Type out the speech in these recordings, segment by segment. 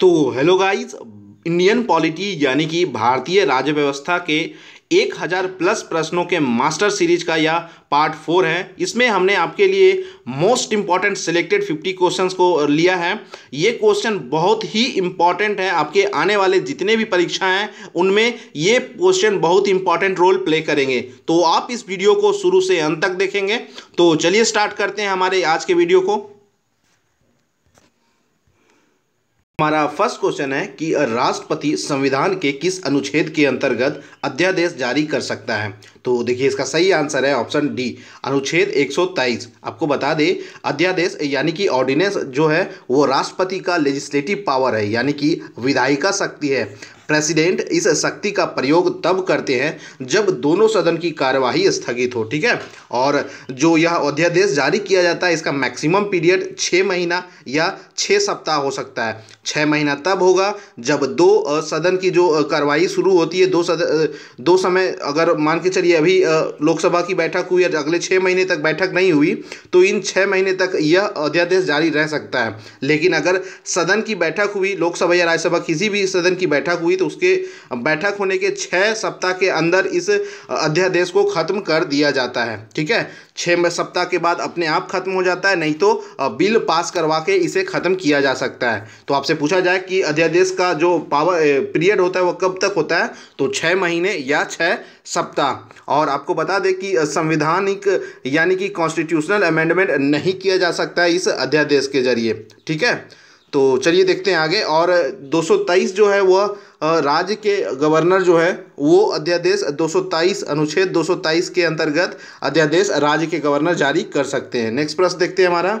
तो hello guys Indian polity यानी कि भारतीय राज्य व्यवस्था के एक हज़ार प्लस प्रश्नों के मास्टर सीरीज का यह पार्ट फोर है इसमें हमने आपके लिए most important selected fifty questions को लिया है ये क्वेश्चन बहुत ही इंपॉर्टेंट है आपके आने वाले जितने भी परीक्षाएं हैं उनमें ये क्वेश्चन बहुत इंपॉर्टेंट रोल प्ले करेंगे तो आप इस वीडियो को शुरू से अंत तक देखेंगे तो चलिए स्टार्ट करते हैं हमारे आज के वीडियो को हमारा फर्स्ट क्वेश्चन है कि राष्ट्रपति संविधान के किस अनुच्छेद के अंतर्गत अध्यादेश जारी कर सकता है तो देखिए इसका सही आंसर है ऑप्शन डी अनुच्छेद 123 आपको बता दें अध्यादेश यानी कि ऑर्डिनेंस जो है वो राष्ट्रपति का लेजिस्लेटिव पावर है यानी कि विधायिका शक्ति है प्रेसिडेंट इस शक्ति का प्रयोग तब करते हैं जब दोनों सदन की कार्यवाही स्थगित हो ठीक है और जो यह अध्यादेश जारी किया जाता है इसका मैक्सिमम पीरियड छः महीना या छः सप्ताह हो सकता है छः महीना तब होगा जब दो सदन की जो कार्रवाई शुरू होती है दो सदन दो समय अगर मान के चलिए अभी लोकसभा की बैठक हुई अगले छः महीने तक बैठक नहीं हुई तो इन छः महीने तक यह अध्यादेश जारी रह सकता है लेकिन अगर सदन की बैठक हुई लोकसभा या राज्यसभा किसी भी सदन की बैठक हुई तो उसके बैठक होने के छः सप्ताह के अंदर इस अध्यादेश को खत्म कर दिया जाता है ठीक है छः सप्ताह के बाद अपने आप खत्म हो जाता है नहीं तो बिल पास करवा के इसे खत्म किया जा सकता है तो आपसे पूछा जाए कि अध्यादेश का जो पावर पीरियड होता है वो कब तक होता है तो छः महीने या छः सप्ताह और आपको बता दें कि संविधानिक यानी कि कॉन्स्टिट्यूशनल अमेंडमेंट नहीं किया जा सकता है इस अध्यादेश के जरिए ठीक है तो चलिए देखते हैं आगे और 223 जो है वह राज्य के गवर्नर जो है वो अध्यादेश 223 अनुच्छेद 223 के अंतर्गत अध्यादेश राज्य के गवर्नर जारी कर सकते हैं नेक्स्ट प्रश्न देखते हैं हमारा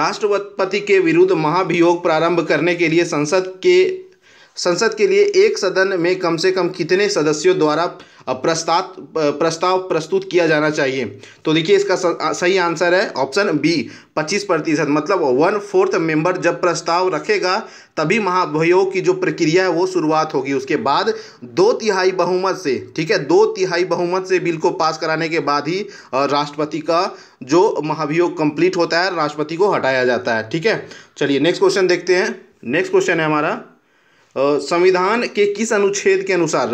राष्ट्रपति के विरुद्ध महाभियोग प्रारंभ करने के लिए संसद के संसद के लिए एक सदन में कम से कम कितने सदस्यों द्वारा प्रस्ताव प्रस्ताव प्रस्तुत किया जाना चाहिए तो देखिए इसका सही आंसर है ऑप्शन बी 25 प्रतिशत मतलब वन फोर्थ मेंबर जब प्रस्ताव रखेगा तभी महाभियोग की जो प्रक्रिया है वो शुरुआत होगी उसके बाद दो तिहाई बहुमत से ठीक है दो तिहाई बहुमत से बिल को पास कराने के बाद ही राष्ट्रपति का जो महाभियोग कंप्लीट होता है राष्ट्रपति को हटाया जाता है ठीक है चलिए नेक्स्ट क्वेश्चन देखते हैं नेक्स्ट क्वेश्चन है हमारा संविधान के किस अनुच्छेद के अनुसार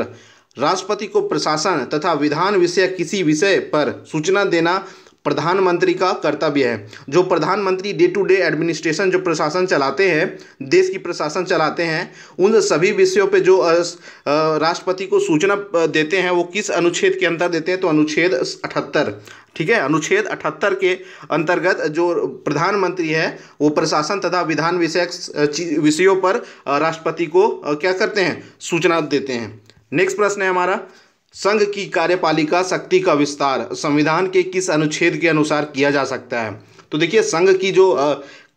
राष्ट्रपति को प्रशासन तथा विधान विषय किसी विषय पर सूचना देना प्रधानमंत्री का कर्तव्य है जो प्रधानमंत्री डे टू डे एडमिनिस्ट्रेशन जो प्रशासन चलाते हैं देश की प्रशासन चलाते हैं उन सभी विषयों पे जो राष्ट्रपति को सूचना देते हैं वो किस अनुच्छेद के अंतर देते हैं तो अनुच्छेद अठहत्तर ठीक है अनुच्छेद अठहत्तर के अंतर्गत जो प्रधानमंत्री है वो प्रशासन तथा विधान विषय विषयों पर राष्ट्रपति को क्या करते हैं सूचना देते हैं नेक्स्ट प्रश्न है हमारा संघ की कार्यपालिका शक्ति का विस्तार संविधान के किस अनुच्छेद के अनुसार किया जा सकता है तो देखिए संघ की जो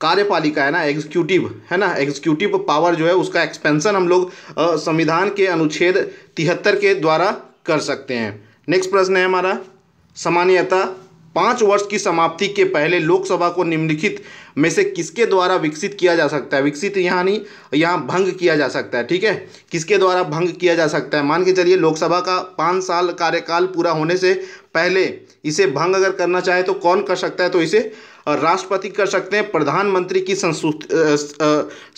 कार्यपालिका है ना एग्जीक्यूटिव है ना एग्जीक्यूटिव पावर जो है उसका एक्सपेंशन हम लोग संविधान के अनुच्छेद तिहत्तर के द्वारा कर सकते हैं नेक्स्ट प्रश्न है हमारा सामान्यता पाँच वर्ष की समाप्ति के पहले लोकसभा को निम्नलिखित में से किसके द्वारा विकसित किया जा सकता है विकसित यहाँ नहीं यहाँ भंग किया जा सकता है ठीक है किसके द्वारा भंग किया जा सकता है मान के चलिए लोकसभा का पाँच साल कार्यकाल पूरा होने से पहले इसे भंग अगर करना चाहे तो कौन कर सकता है तो इसे राष्ट्रपति कर सकते हैं प्रधानमंत्री की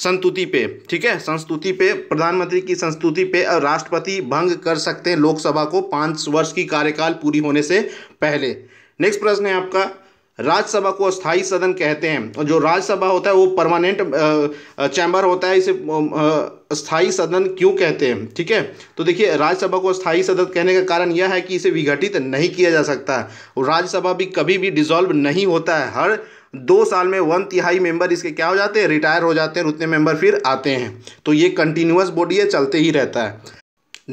संस्तुति पे ठीक है संस्तुति पे प्रधानमंत्री की संस्तुति पे राष्ट्रपति भंग कर सकते हैं लोकसभा को पाँच वर्ष की कार्यकाल पूरी होने से पहले नेक्स्ट प्रश्न है आपका राज्यसभा को स्थायी सदन कहते हैं और जो राज्यसभा होता है वो परमानेंट चैम्बर होता है इसे स्थायी सदन क्यों कहते हैं ठीक है तो देखिए राज्यसभा को स्थायी सदन कहने का कारण यह है कि इसे विघटित नहीं किया जा सकता राज्यसभा भी कभी भी डिसॉल्व नहीं होता है हर दो साल में वन तिहाई मेंबर इसके क्या हो जाते हैं रिटायर हो जाते हैं उतने मेंबर फिर आते हैं तो ये कंटिन्यूस बॉडी है चलते ही रहता है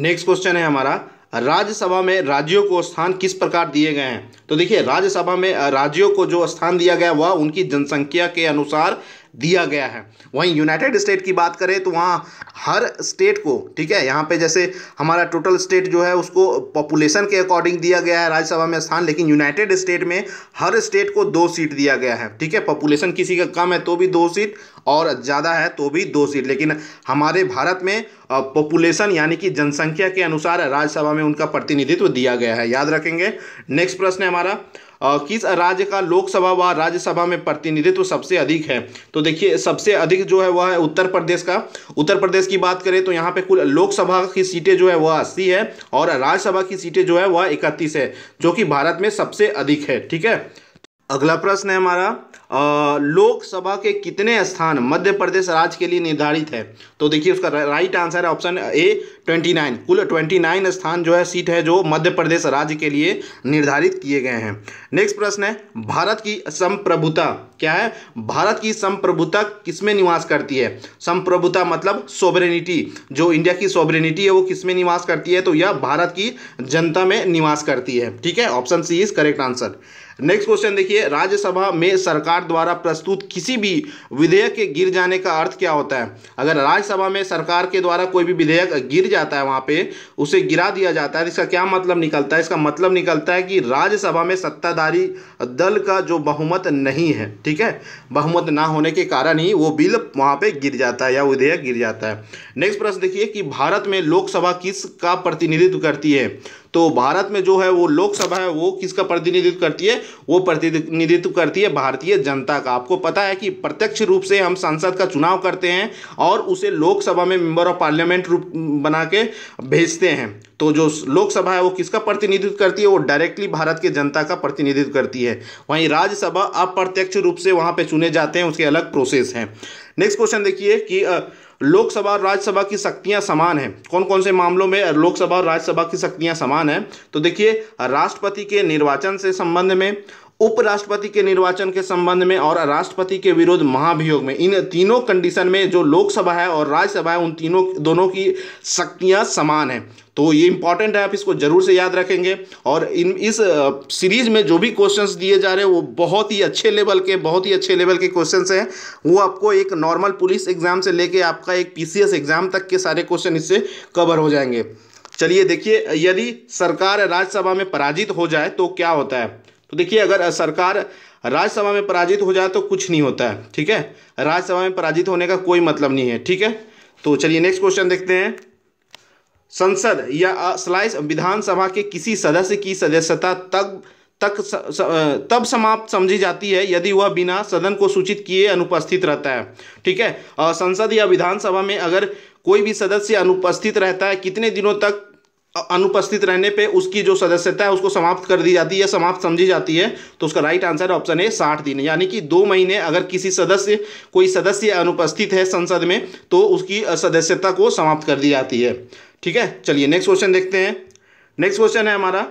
नेक्स्ट क्वेश्चन है हमारा राज्यसभा में राज्यों को स्थान किस प्रकार दिए गए हैं तो देखिए राज्यसभा में राज्यों को जो स्थान दिया गया वह उनकी जनसंख्या के अनुसार दिया गया है वहीं यूनाइटेड स्टेट की बात करें तो वहाँ हर स्टेट को ठीक है यहाँ पे जैसे हमारा टोटल स्टेट जो है उसको पॉपुलेशन के अकॉर्डिंग दिया गया है राज्यसभा में स्थान लेकिन यूनाइटेड स्टेट में हर स्टेट को दो सीट दिया गया है ठीक है पॉपुलेशन किसी का कम है तो भी दो सीट और ज़्यादा है तो भी दो सीट लेकिन हमारे भारत में पॉपुलेशन यानी कि जनसंख्या के अनुसार राज्यसभा में उनका प्रतिनिधित्व दिया गया है याद रखेंगे नेक्स्ट प्रश्न है हमारा किस राज्य का लोकसभा व राज्यसभा में प्रतिनिधित्व सबसे अधिक है तो देखिए सबसे अधिक जो है वह है उत्तर प्रदेश का उत्तर प्रदेश की बात करें तो यहाँ पे कुल लोकसभा की सीटें जो है वह अस्सी है और राज्यसभा की सीटें जो है वह इकतीस है जो कि भारत में सबसे अधिक है ठीक है अगला प्रश्न है हमारा लोकसभा के कितने स्थान मध्य प्रदेश राज्य के लिए निर्धारित है तो देखिए उसका राइट आंसर है ऑप्शन ए ट्वेंटी नाइन कुल ट्वेंटी नाइन स्थान जो है सीट है जो मध्य प्रदेश राज्य के लिए निर्धारित किए गए हैं नेक्स्ट प्रश्न है भारत की संप्रभुता क्या है भारत की संप्रभुता किसमें निवास करती है संप्रभुता मतलब सोबरेनिटी जो इंडिया की सोबरेनिटी है वो किसमें निवास करती है तो यह भारत की जनता में निवास करती है ठीक है option C is correct answer next question देखिए राज्यसभा में सरकार द्वारा प्रस्तुत किसी भी विधेयक के गिर जाने का अर्थ क्या होता है अगर राज्यसभा में सरकार के द्वारा कोई भी विधेयक गिर जाता है वहाँ पे उसे गिरा दिया जाता है तो इसका क्या मतलब निकलता है इसका मतलब निकलता है कि राज्यसभा में सत्ताधारी दल का जो बहुमत नहीं है ठीक है बहुमत ना होने के कारण ही वो बिल वहाँ पर गिर जाता है या विधेयक गिर जाता है नेक्स्ट प्रश्न देखिए कि भारत में लोकसभा किस का प्रतिनिधित्व करती है तो भारत में जो है वो लोकसभा है वो किसका प्रतिनिधित्व करती है वो प्रतिनिधित्व करती है भारतीय जनता का आपको पता है कि प्रत्यक्ष रूप से हम संसद का चुनाव करते हैं और उसे लोकसभा में मेंबर ऑफ पार्लियामेंट रूप बना के भेजते हैं तो जो लोकसभा है वो किसका प्रतिनिधित्व करती है वो डायरेक्टली भारत के जनता का प्रतिनिधित्व करती है वहीं राज्यसभा अप्रत्यक्ष रूप से वहाँ पर चुने जाते हैं उसके अलग प्रोसेस हैं नेक्स्ट क्वेश्चन देखिए कि लोकसभा और राज्यसभा की शक्तियां समान हैं कौन कौन से मामलों में लोकसभा और राज्यसभा की शक्तियां समान हैं तो देखिए राष्ट्रपति के निर्वाचन से संबंध में उपराष्ट्रपति के निर्वाचन के संबंध में और राष्ट्रपति के विरोध महाभियोग में इन तीनों कंडीशन में जो लोकसभा है और राज्यसभा है उन तीनों दोनों की शक्तियां समान हैं तो ये इंपॉर्टेंट है आप इसको जरूर से याद रखेंगे और इन इस सीरीज में जो भी क्वेश्चंस दिए जा रहे हैं वो बहुत ही अच्छे लेवल के बहुत ही अच्छे लेवल के क्वेश्चन हैं वो आपको एक नॉर्मल पुलिस एग्जाम से लेके आपका एक पी एग्जाम तक के सारे क्वेश्चन इससे कवर हो जाएंगे चलिए देखिए यदि सरकार राज्यसभा में पराजित हो जाए तो क्या होता है तो देखिए अगर सरकार राज्यसभा में पराजित हो जाए तो कुछ नहीं होता है ठीक है राज्यसभा में पराजित होने का कोई मतलब नहीं है ठीक है तो चलिए नेक्स्ट क्वेश्चन देखते हैं संसद या स्लाइस विधानसभा के किसी सदस्य की सदस्यता तक तक स, स, तब समाप्त समझी जाती है यदि वह बिना सदन को सूचित किए अनुपस्थित रहता है ठीक है संसद या विधानसभा में अगर कोई भी सदस्य अनुपस्थित रहता है कितने दिनों तक अनुपस्थित रहने पे उसकी जो सदस्यता है उसको समाप्त कर दी जाती है समाप्त समझी जाती है तो उसका राइट आंसर ऑप्शन है साठ दिन यानी कि दो महीने अगर किसी सदस्य कोई सदस्य अनुपस्थित है संसद में तो उसकी सदस्यता को समाप्त कर दी जाती है ठीक है चलिए नेक्स्ट क्वेश्चन देखते हैं नेक्स्ट क्वेश्चन है हमारा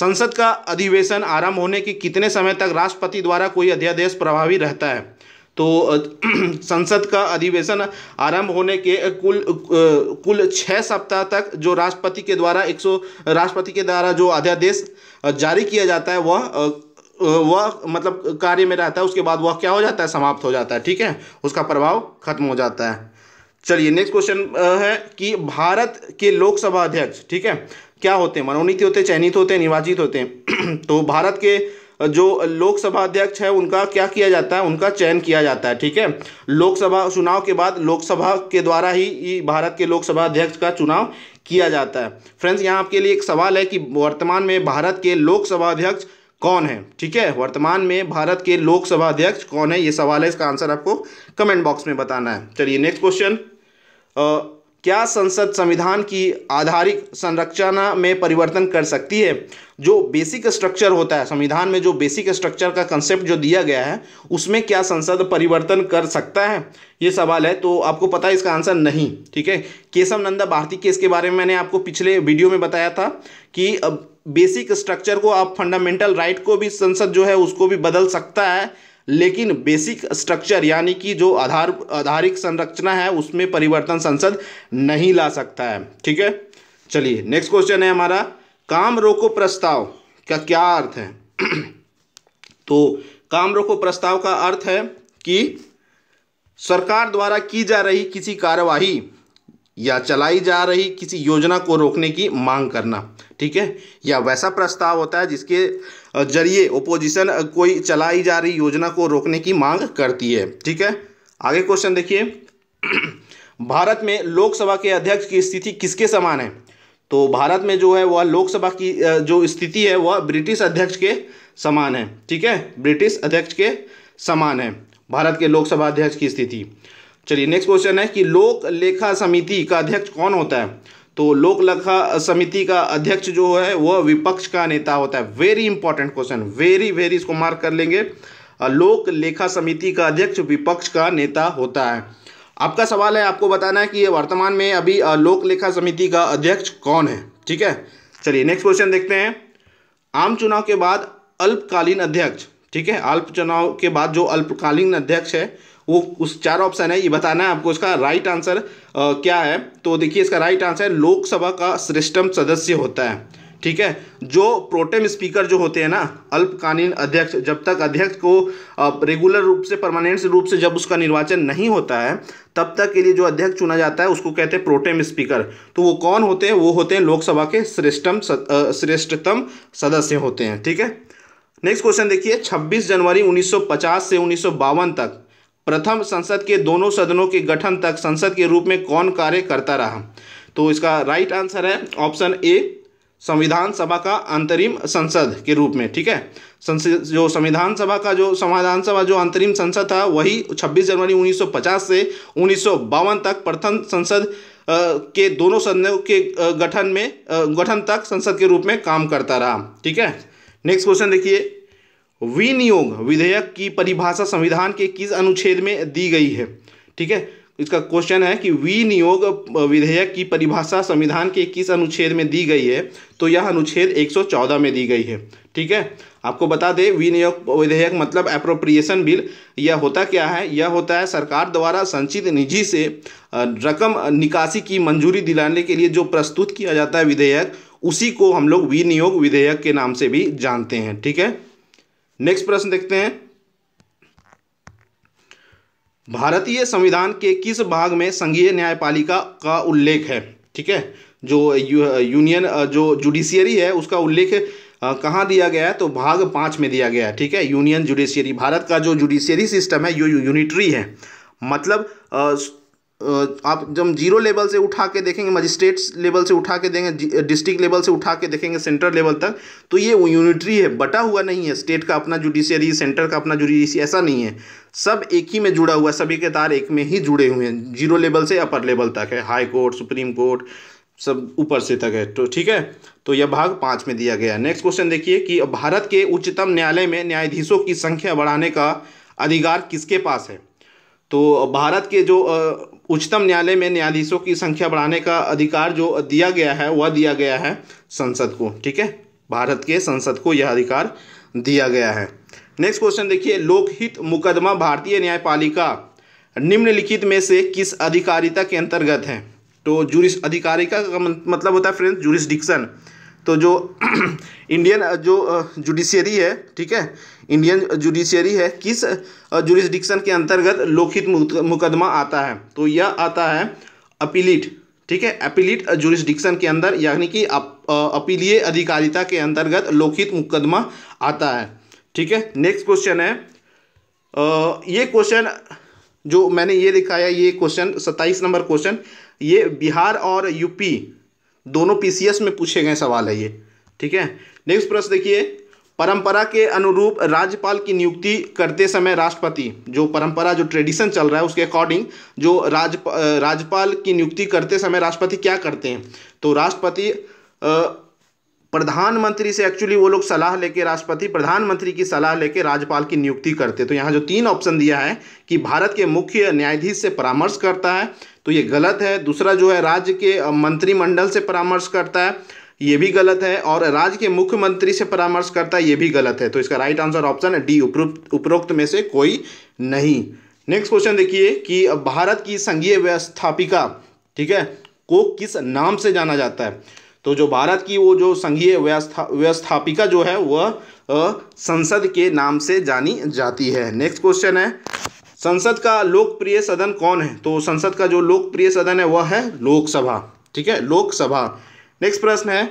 संसद का अधिवेशन आरंभ होने के कितने समय तक राष्ट्रपति द्वारा कोई अध्यादेश प्रभावी रहता है तो संसद का अधिवेशन आरंभ होने के कुल कुल छः सप्ताह तक जो राष्ट्रपति के द्वारा 100 राष्ट्रपति के द्वारा जो अध्यादेश जारी किया जाता है वह वह मतलब कार्य में रहता है उसके बाद वह क्या हो जाता है समाप्त हो जाता है ठीक है उसका प्रभाव खत्म हो जाता है चलिए नेक्स्ट क्वेश्चन है कि भारत के लोकसभा अध्यक्ष ठीक है क्या होते हैं मनोनीत होते हैं चयनित होते हैं निर्वाचित होते हैं तो भारत के जो लोकसभा अध्यक्ष है उनका क्या किया जाता है उनका चयन किया जाता है ठीक है लोकसभा चुनाव के बाद लोकसभा के द्वारा ही भारत के लोकसभा अध्यक्ष का चुनाव किया जाता है फ्रेंड्स यहाँ आपके लिए एक सवाल है कि वर्तमान में भारत के लोकसभा अध्यक्ष कौन है ठीक है वर्तमान में भारत के लोकसभा अध्यक्ष कौन है ये सवाल है इसका आंसर आपको कमेंट बॉक्स में बताना है चलिए नेक्स्ट क्वेश्चन क्या संसद संविधान की आधारिक संरचना में परिवर्तन कर सकती है जो बेसिक स्ट्रक्चर होता है संविधान में जो बेसिक स्ट्रक्चर का कंसेप्ट जो दिया गया है उसमें क्या संसद परिवर्तन कर सकता है ये सवाल है तो आपको पता है इसका आंसर नहीं ठीक है केशव नंदा भारती केस के बारे में मैंने आपको पिछले वीडियो में बताया था कि अब बेसिक स्ट्रक्चर को आप फंडामेंटल राइट को भी संसद जो है उसको भी बदल सकता है लेकिन बेसिक स्ट्रक्चर यानी कि जो आधार आधारिक संरचना है उसमें परिवर्तन संसद नहीं ला सकता है ठीक है चलिए नेक्स्ट क्वेश्चन है हमारा काम रोको प्रस्ताव का क्या अर्थ है तो काम रोको प्रस्ताव का अर्थ है कि सरकार द्वारा की जा रही किसी कार्यवाही या चलाई जा रही किसी योजना को रोकने की मांग करना ठीक है या वैसा प्रस्ताव होता है जिसके जरिए ओपोजिशन कोई चलाई जा रही योजना को रोकने की मांग करती है ठीक है आगे क्वेश्चन देखिए भारत में लोकसभा के अध्यक्ष की स्थिति किसके समान है तो भारत में जो है वह लोकसभा की जो स्थिति है वह ब्रिटिश अध्यक्ष के समान है ठीक है ब्रिटिश अध्यक्ष के समान है भारत के लोकसभा अध्यक्ष की स्थिति चलिए नेक्स्ट क्वेश्चन है कि लोक लेखा समिति का अध्यक्ष कौन होता है तो लोक लेखा समिति का अध्यक्ष जो है वह विपक्ष का नेता होता है very important question very very इसको मार्क कर लेंगे लोक लेखा समिति का अध्यक्ष विपक्ष का नेता होता है आपका सवाल है आपको बताना है कि वर्तमान में अभी लोक लेखा समिति का अध्यक्ष कौन है ठीक है चलिए नेक्स्ट क्वेश्चन देखते हैं आम चुनाव के बाद अल्पकालीन अध्यक्ष ठीक है अल्प चुनाव के बाद जो अल्पकालीन अध्यक्ष है वो उस चार ऑप्शन है ये बताना है आपको इसका राइट आंसर क्या है तो देखिए इसका राइट आंसर है लोकसभा का श्रेष्ठम सदस्य होता है ठीक है जो प्रोटेम स्पीकर जो होते हैं ना अल्पकालीन अध्यक्ष जब तक अध्यक्ष को रेगुलर रूप से परमानेंट रूप से जब उसका निर्वाचन नहीं होता है तब तक के लिए जो अध्यक्ष चुना जाता है उसको कहते हैं प्रोटेम स्पीकर तो वो कौन होते हैं वो होते हैं लोकसभा के श्रेष्ठम श्रेष्ठतम सदस्य होते हैं ठीक है नेक्स्ट क्वेश्चन देखिए छब्बीस जनवरी उन्नीस से उन्नीस तक प्रथम संसद के दोनों सदनों के गठन तक संसद के रूप में कौन कार्य करता रहा तो इसका राइट आंसर है ऑप्शन ए संविधान सभा का अंतरिम संसद के रूप में ठीक है संसद जो संविधान सभा का जो संविधान सभा जो अंतरिम संसद था वही 26 जनवरी 1950 से उन्नीस तक प्रथम संसद के दोनों सदनों के गठन में गठन तक संसद के रूप में काम करता रहा ठीक है नेक्स्ट क्वेश्चन देखिए विनियोग विधेयक की परिभाषा संविधान के किस अनुच्छेद में दी गई है ठीक है इसका क्वेश्चन है कि विनियोग विधेयक की परिभाषा संविधान के किस अनुच्छेद में दी गई है तो यह अनुच्छेद 114 में दी गई है ठीक है आपको बता दें विनियोग विधेयक मतलब अप्रोप्रिएशन बिल यह होता क्या है यह होता है सरकार द्वारा संचित निधि से रकम निकासी की मंजूरी दिलाने के लिए जो प्रस्तुत किया जाता है विधेयक उसी को हम लोग विनियोग विधेयक के नाम से भी जानते हैं ठीक है नेक्स्ट प्रश्न देखते हैं भारतीय संविधान के किस भाग में संघीय न्यायपालिका का उल्लेख है ठीक है जो यूनियन जो जुडिशियरी है उसका उल्लेख कहाँ दिया गया है तो भाग पाँच में दिया गया है ठीक है यूनियन जुडिशियरी भारत का जो जुडिशियरी सिस्टम है यू यूनिटरी है मतलब आप जब जीरो लेवल से उठा के देखेंगे मजिस्ट्रेट्स लेवल से उठा के देंगे डिस्ट्रिक्ट लेवल से उठा के देखेंगे सेंट्रल लेवल तक तो ये यूनिटरी है बटा हुआ नहीं है स्टेट का अपना जुडिशियरी सेंटर का अपना जुडिशरी ऐसा नहीं है सब एक ही में जुड़ा हुआ है सभी के तार एक में ही जुड़े हुए हैं जीरो लेवल से अपर लेवल तक है हाई कोर्ट सुप्रीम कोर्ट सब ऊपर से तक है तो ठीक है तो यह भाग पाँच में दिया गया नेक्स्ट क्वेश्चन देखिए कि भारत के उच्चतम न्यायालय में न्यायाधीशों की संख्या बढ़ाने का अधिकार किसके पास है तो भारत के जो उच्चतम न्यायालय में न्यायाधीशों की संख्या बढ़ाने का अधिकार जो दिया गया है वह दिया गया है संसद को ठीक है भारत के संसद को यह अधिकार दिया गया है नेक्स्ट क्वेश्चन देखिए लोकहित मुकदमा भारतीय न्यायपालिका निम्नलिखित में से किस अधिकारिता के अंतर्गत है तो जूरिस अधिकारिका का मतलब होता है फ्रेंड्स जूरिस्डिक्शन तो जो इंडियन जो जुडिशियरी है ठीक है इंडियन जुडिशियरी है किस जुरिस्डिक्शन के अंतर्गत लोकहित मुकदमा आता है तो यह आता है अपीलिट ठीक है अपीलिट जुरिस्डिक्शन के अंदर यानी कि अपीलीय अधिकारिता के अंतर्गत लोकहित मुकदमा आता है ठीक है नेक्स्ट क्वेश्चन है ये क्वेश्चन जो मैंने ये दिखाया ये क्वेश्चन सत्ताईस नंबर क्वेश्चन ये बिहार और यूपी दोनों पीसीएस में पूछे गए सवाल है ये ठीक है नेक्स्ट प्रश्न देखिए परंपरा के अनुरूप राज्यपाल की नियुक्ति करते समय राष्ट्रपति जो परंपरा जो ट्रेडिशन चल रहा है उसके अकॉर्डिंग जो राज राज्यपाल की नियुक्ति करते समय राष्ट्रपति क्या करते हैं तो राष्ट्रपति प्रधानमंत्री से एक्चुअली वो लोग सलाह लेके राष्ट्रपति प्रधानमंत्री की सलाह लेके राज्यपाल की नियुक्ति करते तो यहाँ जो तीन ऑप्शन दिया है कि भारत के मुख्य न्यायाधीश से परामर्श करता है तो ये गलत है दूसरा जो है राज्य के मंत्रिमंडल से परामर्श करता है ये भी गलत है और राज्य के मुख्यमंत्री से परामर्श करता है ये भी गलत है तो इसका राइट आंसर ऑप्शन डी उपरोक्त में से कोई नहीं नेक्स्ट क्वेश्चन देखिए कि भारत की संघीय व्यवस्थापिका ठीक है को किस नाम से जाना जाता है तो जो भारत की वो जो संघीय व्यवस्था व्यवस्थापिका जो है वह संसद के नाम से जानी जाती है नेक्स्ट क्वेश्चन है संसद का लोकप्रिय सदन कौन है तो संसद का जो लोकप्रिय सदन है वह है लोकसभा ठीक है लोकसभा नेक्स्ट प्रश्न है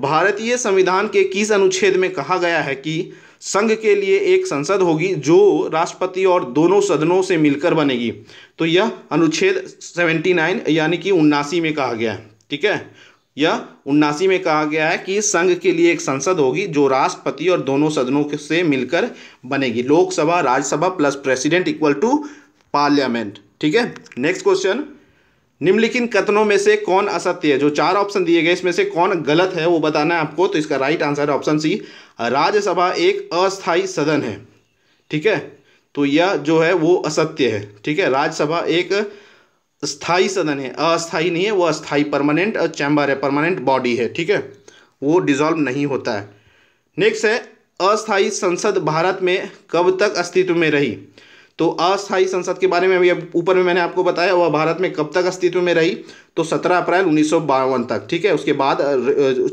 भारतीय संविधान के किस अनुच्छेद में कहा गया है कि संघ के लिए एक संसद होगी जो राष्ट्रपति और दोनों सदनों से मिलकर बनेगी तो यह अनुच्छेद सेवेंटी नाइन यानी कि उन्नासी में कहा गया है ठीक है यह उन्नासी में कहा गया है कि संघ के लिए एक संसद होगी जो राष्ट्रपति और दोनों सदनों से मिलकर बनेगी Lok Sabha Rajya Sabha plus president equal to parliament ठीक है नेक्स्ट क्वेश्चन निम्नलिखित कथनों में से कौन असत्य है जो चार ऑप्शन दिए गए इसमें से कौन गलत है वो बताना है आपको तो इसका राइट आंसर है ऑप्शन सी राज्यसभा एक अस्थायी सदन है ठीक है तो यह जो है वो असत्य है ठीक है राज्यसभा एक स्थाई सदन है अस्थाई नहीं है वो अस्थाई परमानेंट चैम्बर है परमानेंट बॉडी है ठीक है वो डिजॉल्व नहीं होता है नेक्स्ट है अस्थाई संसद भारत में कब तक अस्तित्व में रही तो अस्थाई संसद के बारे में अभी ऊपर में मैंने आपको बताया वह भारत में कब तक अस्तित्व में रही तो 17 अप्रैल उन्नीस तक ठीक है उसके बाद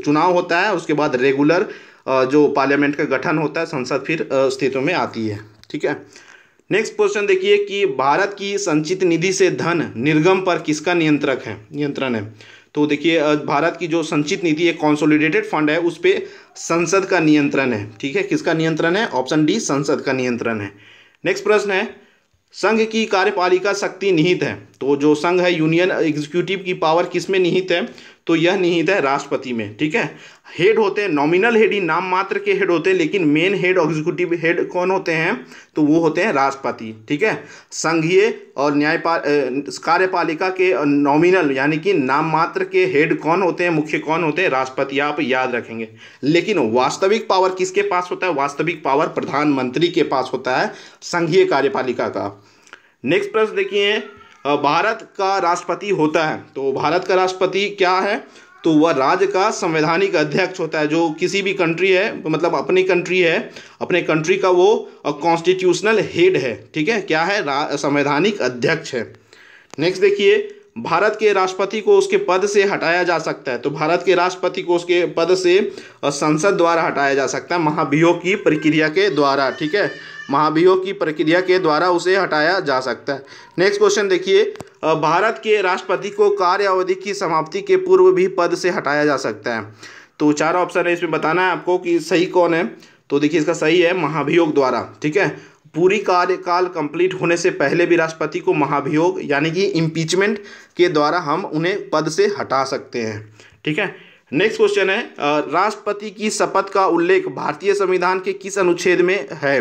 चुनाव होता है उसके बाद रेगुलर जो पार्लियामेंट का गठन होता है संसद फिर अस्तित्व में आती है ठीक है नेक्स्ट क्वेश्चन देखिए कि भारत की संचित निधि से धन निर्गम पर किसका नियंत्रक है नियंत्रण है तो देखिए भारत की जो संचित निधि है कॉन्सोलिडेटेड फंड है उस पर संसद का नियंत्रण है ठीक है किसका नियंत्रण है ऑप्शन डी संसद का नियंत्रण है नेक्स्ट प्रश्न है संघ की कार्यपालिका शक्ति निहित है तो जो संघ है यूनियन एग्जीक्यूटिव की पावर किस में निहित है तो यह निहित है राष्ट्रपति में ठीक है हेड होते हैं नॉमिनल हेड ही नाम मात्र के हेड होते हैं लेकिन मेन हेड एग्जीक्यूटिव हेड कौन होते हैं तो वो होते हैं राष्ट्रपति ठीक है संघीय और न्यायपाल कार्यपालिका के नॉमिनल यानी कि नाम मात्र के हेड कौन होते हैं मुख्य कौन होते हैं राष्ट्रपति आप याद रखेंगे लेकिन वास्तविक पावर किसके पास होता है वास्तविक पावर प्रधानमंत्री के पास होता है संघीय कार्यपालिका का नेक्स्ट प्रश्न देखिए भारत का राष्ट्रपति होता है तो भारत का राष्ट्रपति क्या है तो वह राज्य का संवैधानिक अध्यक्ष होता है जो किसी भी कंट्री है मतलब अपनी कंट्री है अपने कंट्री का वो कॉन्स्टिट्यूशनल हेड है ठीक है क्या है संवैधानिक अध्यक्ष है नेक्स्ट देखिए भारत के राष्ट्रपति को उसके पद से हटाया जा सकता है तो भारत के राष्ट्रपति को उसके पद से संसद द्वारा हटाया जा सकता है महाभियोग की प्रक्रिया के द्वारा ठीक है महाभियोग की प्रक्रिया के द्वारा उसे हटाया जा सकता है नेक्स्ट क्वेश्चन देखिए भारत के राष्ट्रपति को कार्य अवधि की समाप्ति के पूर्व भी पद से हटाया जा सकता है तो चार ऑप्शन है इसमें बताना है आपको कि सही कौन है तो देखिए इसका सही है महाभियोग द्वारा ठीक है पूरी कार्यकाल कंप्लीट होने से पहले भी राष्ट्रपति को महाभियोग यानी कि इम्पीचमेंट के द्वारा हम उन्हें पद से हटा सकते हैं ठीक है नेक्स्ट क्वेश्चन है राष्ट्रपति की शपथ का उल्लेख भारतीय संविधान के किस अनुच्छेद में है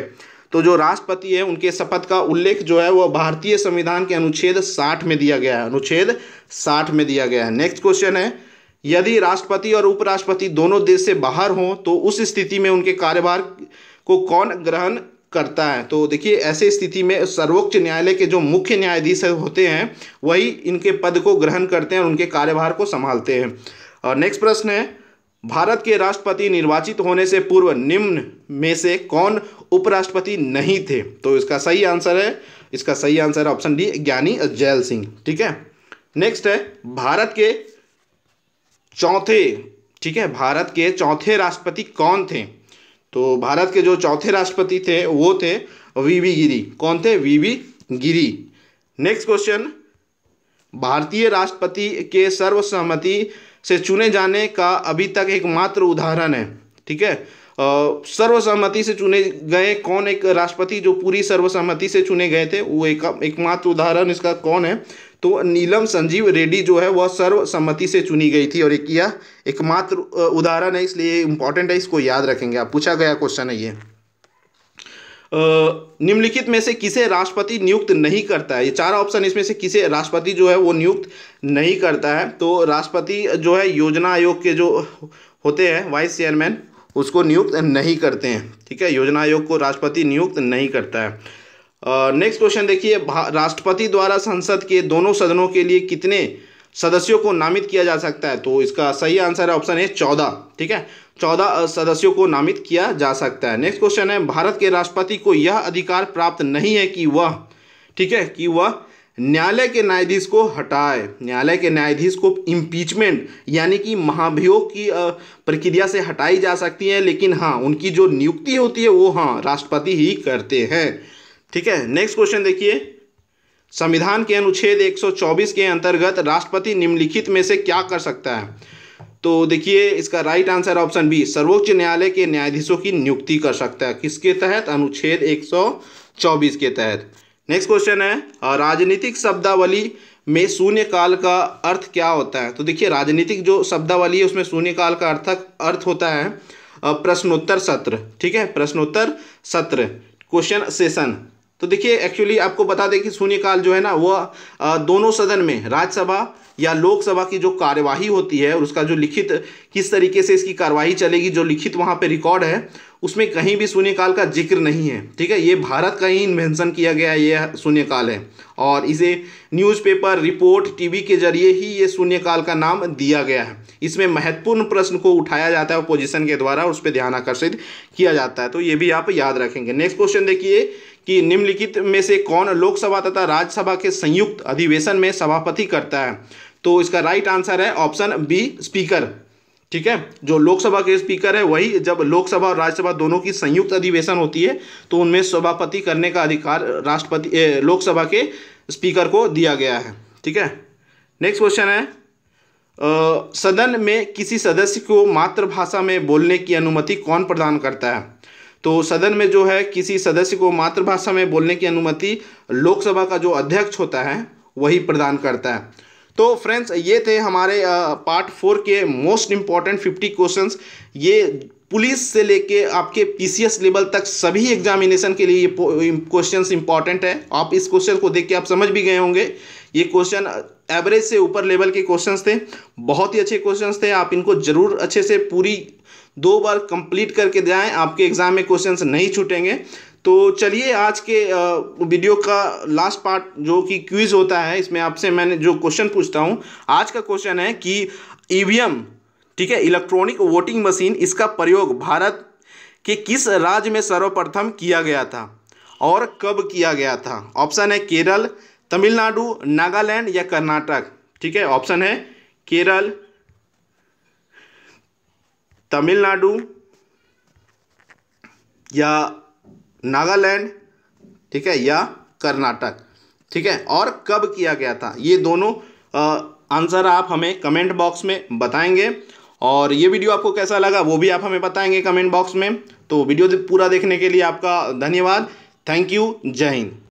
तो जो राष्ट्रपति है उनके शपथ का उल्लेख जो है वह भारतीय संविधान के अनुच्छेद साठ में दिया गया है अनुच्छेद साठ में दिया गया है नेक्स्ट क्वेश्चन है यदि राष्ट्रपति और उपराष्ट्रपति दोनों देश से बाहर हों तो उस स्थिति में उनके कार्यभार को कौन ग्रहण करता है तो देखिए ऐसे स्थिति में सर्वोच्च न्यायालय के जो मुख्य न्यायाधीश होते हैं वही इनके पद को ग्रहण करते हैं और उनके कार्यभार को संभालते हैं और नेक्स्ट प्रश्न है भारत के राष्ट्रपति निर्वाचित होने से पूर्व निम्न में से कौन उपराष्ट्रपति नहीं थे तो इसका सही आंसर है इसका सही आंसर है ऑप्शन डी ज्ञानी जैल सिंह ठीक है नेक्स्ट है भारत के चौथे ठीक है भारत के चौथे राष्ट्रपति कौन थे तो भारत के जो चौथे राष्ट्रपति थे वो थे वीवी गिरी कौन थे वीवी गिरी नेक्स्ट क्वेश्चन भारतीय राष्ट्रपति के सर्वसहमति से चुने जाने का अभी तक एकमात्र उदाहरण है ठीक है सर्वसहमति से चुने गए कौन एक राष्ट्रपति जो पूरी सर्वसहमति से चुने गए थे वो एक एकमात्र उदाहरण इसका कौन है तो नीलम संजीव रेड्डी जो है वह सर्वसम्मति से चुनी गई थी और एक यह एकमात्र उदाहरण है इसलिए इंपॉर्टेंट है इसको याद रखेंगे आप पूछा गया क्वेश्चन है ये निम्नलिखित में से किसे राष्ट्रपति नियुक्त नहीं करता है ये चार ऑप्शन इसमें से किसे राष्ट्रपति जो है वो नियुक्त नहीं करता है तो राष्ट्रपति जो है योजना आयोग के जो होते हैं वाइस चेयरमैन उसको नियुक्त नहीं करते हैं ठीक है योजना आयोग को राष्ट्रपति नियुक्त नहीं करता है नेक्स्ट क्वेश्चन देखिए राष्ट्रपति द्वारा संसद के दोनों सदनों के लिए कितने सदस्यों को नामित किया जा सकता है तो इसका सही आंसर है ऑप्शन ए चौदह ठीक है चौदह सदस्यों को नामित किया जा सकता है नेक्स्ट क्वेश्चन है भारत के राष्ट्रपति को यह अधिकार प्राप्त नहीं है कि वह ठीक है कि वह न्यायालय के न्यायाधीश को हटाए न्यायालय के न्यायाधीश को इम्पीचमेंट यानी कि महाभियोग की प्रक्रिया से हटाई जा सकती है लेकिन हाँ उनकी जो नियुक्ति होती है वो हाँ राष्ट्रपति ही करते हैं ठीक है नेक्स्ट क्वेश्चन देखिए संविधान के अनुच्छेद 124 के अंतर्गत राष्ट्रपति निम्नलिखित में से क्या कर सकता है तो देखिए इसका राइट आंसर ऑप्शन बी सर्वोच्च न्यायालय के न्यायाधीशों की नियुक्ति कर सकता है किसके तहत अनुच्छेद एक के तहत नेक्स्ट क्वेश्चन है राजनीतिक शब्दावली में शून्यकाल का अर्थ क्या होता है तो देखिए राजनीतिक जो शब्दावली है उसमें शून्यकाल का अर्थक अर्थ होता है प्रश्नोत्तर सत्र ठीक है प्रश्नोत्तर सत्र क्वेश्चन सेशन तो देखिए एक्चुअली आपको बता दें कि शून्यकाल जो है ना वह दोनों सदन में राज्यसभा या लोकसभा की जो कार्यवाही होती है और उसका जो लिखित किस तरीके से इसकी कार्यवाही चलेगी जो लिखित वहाँ पे रिकॉर्ड है उसमें कहीं भी शून्यकाल का जिक्र नहीं है ठीक है ये भारत का ही इन्वेंशन किया गया ये शून्यकाल है और इसे न्यूज़पेपर रिपोर्ट टीवी के जरिए ही ये शून्यकाल का नाम दिया गया है इसमें महत्वपूर्ण प्रश्न को उठाया जाता है अपोजिशन के द्वारा उस पर ध्यान आकर्षित किया जाता है तो ये भी आप याद रखेंगे नेक्स्ट क्वेश्चन देखिए कि निम्नलिखित में से कौन लोकसभा तथा राज्यसभा के संयुक्त अधिवेशन में सभापति करता है तो इसका राइट आंसर है ऑप्शन बी स्पीकर ठीक है जो लोकसभा के स्पीकर है वही जब लोकसभा और राज्यसभा दोनों की संयुक्त अधिवेशन होती है तो उनमें सभापति करने का अधिकार राष्ट्रपति लोकसभा के स्पीकर को दिया गया है ठीक है नेक्स्ट क्वेश्चन है आ, सदन में किसी सदस्य को मातृभाषा में बोलने की अनुमति कौन प्रदान करता है तो सदन में जो है किसी सदस्य को मातृभाषा में बोलने की अनुमति लोकसभा का जो अध्यक्ष होता है वही प्रदान करता है तो फ्रेंड्स ये थे हमारे पार्ट फोर के मोस्ट इम्पॉर्टेंट फिफ्टी क्वेश्चंस ये पुलिस से लेके आपके पीसीएस लेवल तक सभी एग्जामिनेशन के लिए ये क्वेश्चंस इंपॉर्टेंट है आप इस क्वेश्चन को देख के आप समझ भी गए होंगे ये क्वेश्चन एवरेज से ऊपर लेवल के क्वेश्चंस थे बहुत ही अच्छे क्वेश्चंस थे आप इनको जरूर अच्छे से पूरी दो बार कंप्लीट करके जाएं आपके एग्ज़ाम में क्वेश्चंस नहीं छूटेंगे तो चलिए आज के वीडियो का लास्ट पार्ट जो कि क्विज होता है इसमें आपसे मैंने जो क्वेश्चन पूछता हूँ आज का क्वेश्चन है कि ई e ठीक है इलेक्ट्रॉनिक वोटिंग मशीन इसका प्रयोग भारत के किस राज्य में सर्वप्रथम किया गया था और कब किया गया था ऑप्शन है केरल तमिलनाडु नागालैंड या कर्नाटक ठीक है ऑप्शन है केरल तमिलनाडु या नागालैंड ठीक है या कर्नाटक ठीक है और कब किया गया था ये दोनों आंसर आप हमें कमेंट बॉक्स में बताएंगे और ये वीडियो आपको कैसा लगा वो भी आप हमें बताएंगे कमेंट बॉक्स में तो वीडियो पूरा देखने के लिए आपका धन्यवाद थैंक यू जय हिंद